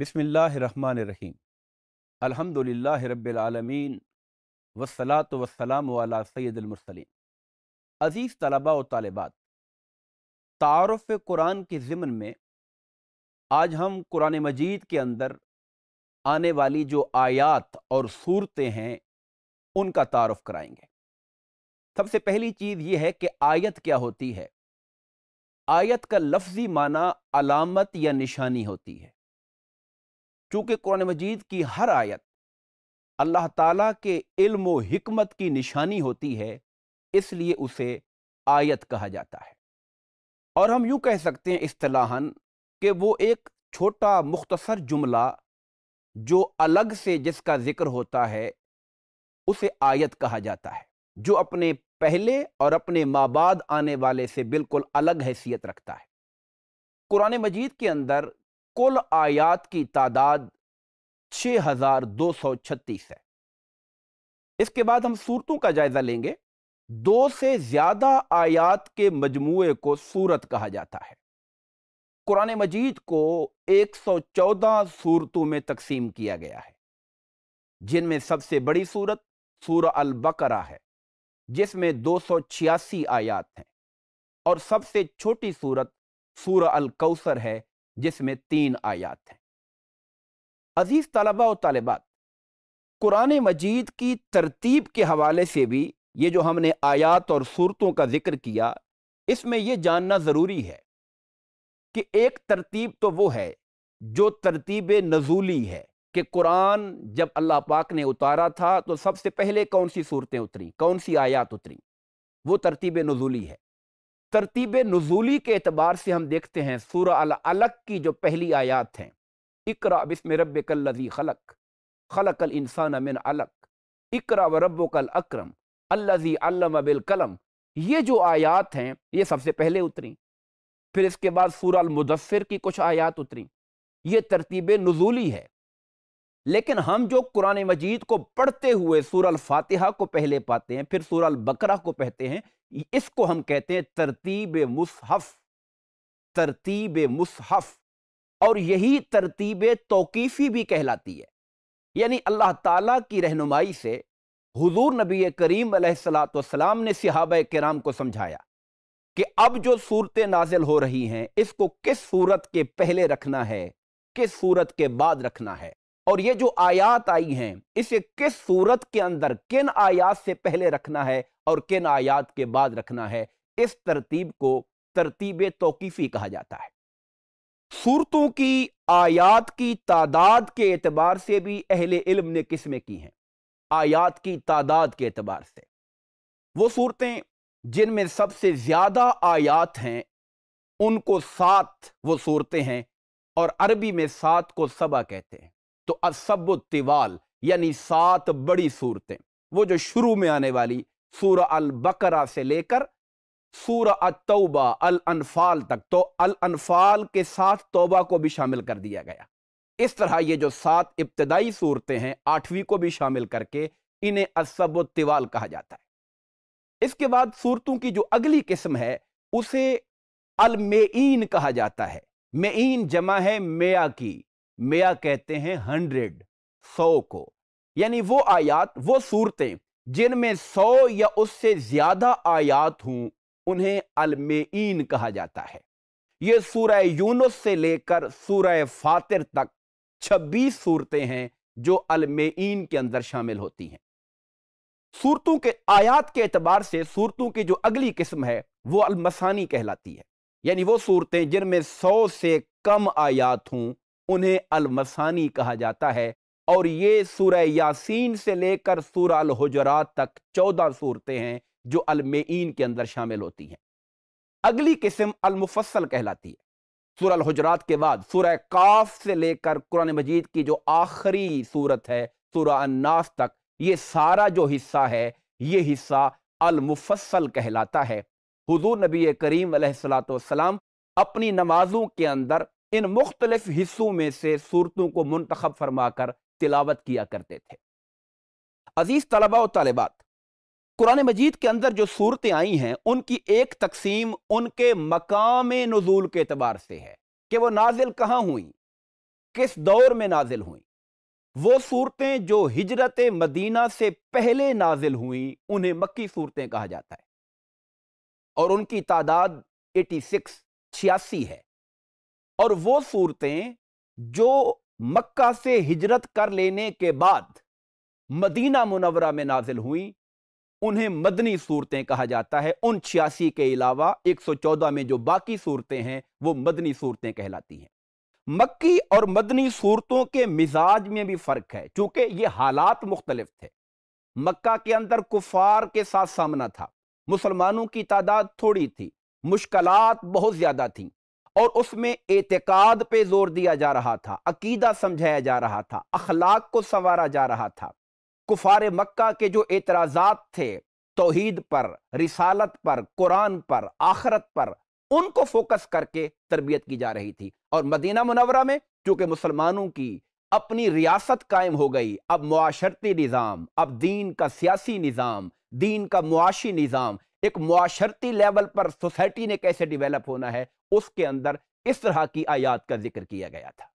बिसमीम् अलहमदिल्ला रबालमीन वसलात वसलाम वाला सैदुलमरसलिन अज़ीज़ तलबा व तालबात तारफ़ कुरान के ज़िमन में आज हम कुरान मजीद के अंदर आने वाली जो आयात और सूरतें हैं उनका तारफ़ कराएंगे सबसे पहली चीज़ ये है कि आयत क्या होती है आयत का लफ्ज़ी माना अलामत या निशानी होती है चूँकि कुरान मजीद की हर आयत अल्लाह ताला के इल्म व हिकमत की निशानी होती है इसलिए उसे आयत कहा जाता है और हम यूँ कह सकते हैं इस्तलाहन कि वो एक छोटा मुख्तसर जुमला जो अलग से जिसका ज़िक्र होता है उसे आयत कहा जाता है जो अपने पहले और अपने माबाद आने वाले से बिल्कुल अलग हैसियत रखता है कुरान मजीद के अंदर कुल आयात की तादाद 6236 है इसके बाद हम सूरतों का जायजा लेंगे दो से ज्यादा आयात के मजमुए को सूरत कहा जाता है कुरान मजीद को 114 सूरतों में तकसीम किया गया है जिनमें सबसे बड़ी सूरत सूर अल बकरा है जिसमें दो सौ छियासी आयात हैं और सबसे छोटी सूरत सूर अल कौसर है जिसमें तीन आयात हैं अजीज़ तलबा और तलबात कुरान मजीद की तरतीब के हवाले से भी ये जो हमने आयात और सूरतों का जिक्र किया इसमें यह जानना ज़रूरी है कि एक तरतीब तो वो है जो तरतीब नजूली है कि कुरान जब अल्लाह पाक ने उतारा था तो सबसे पहले कौन सी सूरतें उतरी कौन सी आयात उतरी वो तरतीब नजूली है तरतीब नजूली के अतबार से हम देखते हैं सूर अलग की जो पहली आयात हैं इकरा बिस्म रब लजी खलक खलक अल इंसान अमिन अलग इकरा व रब कल अक्रम अल्लजी अल्लम अबिल कलम ये जो आयात हैं ये सबसे पहले उतरी फिर इसके बाद सूर अलमुदसर की कुछ आयात उतरी ये तरतीब नजूली है लेकिन हम जो कुरान मजीद को पढ़ते हुए सूरल फातिहा को पहले पाते हैं फिर सूरल बकरा को पहते हैं इसको हम कहते हैं तरतीब मुसहफ तरतीब मुसहफ और यही तरतीब तोकीफ़ी भी कहलाती है यानी अल्लाह ताला की रहनुमाई से हुजूर नबी करीम सलाम ने सिहाब कराम को समझाया कि अब जो सूरतें नाजिल हो रही हैं इसको किस सूरत के पहले रखना है किस सूरत के बाद रखना है और ये जो आयात आई हैं इसे किस सूरत के अंदर किन आयात से पहले रखना है और किन आयात के बाद रखना है इस तरतीब को तरतीब तोकीफ़ी कहा जाता है सूरतों की आयात की तादाद के एतबार से भी अहले इल्म ने किस्में की हैं आयात की तादाद के एतबार से वो सूरतें जिनमें सबसे ज़्यादा आयात हैं उनको सात वो सूरतें हैं और अरबी में सात को सबा कहते हैं तो असब तिवाल यानी सात बड़ी सूरतें वो जो शुरू में आने वाली सूर अल बकरा से लेकर सूर तौबा अल अनफाल तक तो अल अनफाल के साथ तोबा को भी शामिल कर दिया गया इस तरह ये जो सात इब्तदाई सूरतें हैं आठवीं को भी शामिल करके इन्हें असब तिवाल कहा जाता है इसके बाद सूरतों की जो अगली किस्म है उसे अलमेन कहा जाता है मेन जमा है मेया की मेया कहते हैं हंड्रेड सौ को यानी वो आयात वो सूरतें जिनमें सौ या उससे ज्यादा आयात हूं उन्हें अलमेन कहा जाता है ये सूरह यूनुस से लेकर सूरह फातिर तक छब्बीस सूरतें हैं जो अलमेन के अंदर शामिल होती हैं सूरतों के आयात के एतबार से सूरतों की जो अगली किस्म है वो अलमसानी कहलाती है यानी वो सूरतें जिनमें सौ से कम आयात हूं उन्हें अलमसानी कहा जाता है और ये सूरह यासीन से लेकर सूर अलहजरात तक चौदह सूरतें हैं जो अलमेन के अंदर शामिल होती हैं अगली किस्म अलमुफसल कहलाती है सूर अलहजरात के बाद सूरह काफ से लेकर कुरान मजीद की जो आखिरी सूरत है सूर्य अन्नास तक ये सारा जो हिस्सा है ये हिस्सा अलमुफसल कहलाता है हुजूर नबी करीम सलाम अपनी नमाजों के अंदर इन मुख्तलिफ हिस्सों में से सूरतों को फरमा फरमाकर तिलावत किया करते थे अजीज़ तलबा और तालिबात कुरान मजीद के अंदर जो सूरतें आई हैं उनकी एक तकसीम उनके मकाम नजूल के अतबार से है कि वह नाजिल कहाँ हुई किस दौर में नाजिल हुई वो सूरतें जो हिजरत मदीना से पहले नाजिल हुई उन्हें मक्की सूरतें कहा जाता है और उनकी तादाद एटी सिक्स छियासी है और वो सूरतें जो मक्का से हिजरत कर लेने के बाद मदीना मुनवरा में नाजिल हुई उन्हें मदनी सूरतें कहा जाता है उन छियासी के अलावा 114 में जो बाकी सूरतें हैं वो मदनी सूरतें कहलाती हैं मक्की और मदनी सूरतों के मिजाज में भी फ़र्क है चूंकि ये हालात मुख्तलिफ थे मक्का के अंदर कुफार के साथ सामना था मुसलमानों की तादाद थोड़ी थी मुश्किलात बहुत ज़्यादा थी और उसमें एतकाद पे जोर दिया जा रहा था अकीदा समझाया जा रहा था अखलाक को संवारा जा रहा था कुफार मक्का के जो एतराज़ात थे तोहीद पर रिसालत पर कुरान पर आखरत पर उनको फोकस करके तरबियत की जा रही थी और मदीना मुनवरा में चूंकि मुसलमानों की अपनी रियासत कायम हो गई अब मुआशरती निज़ाम अब दीन का सियासी निज़ाम दीन का मुआशी निज़ाम एक माशरती लेवल पर सोसाइटी ने कैसे डिवेलप होना है उसके अंदर इस तरह की आयात का जिक्र किया गया था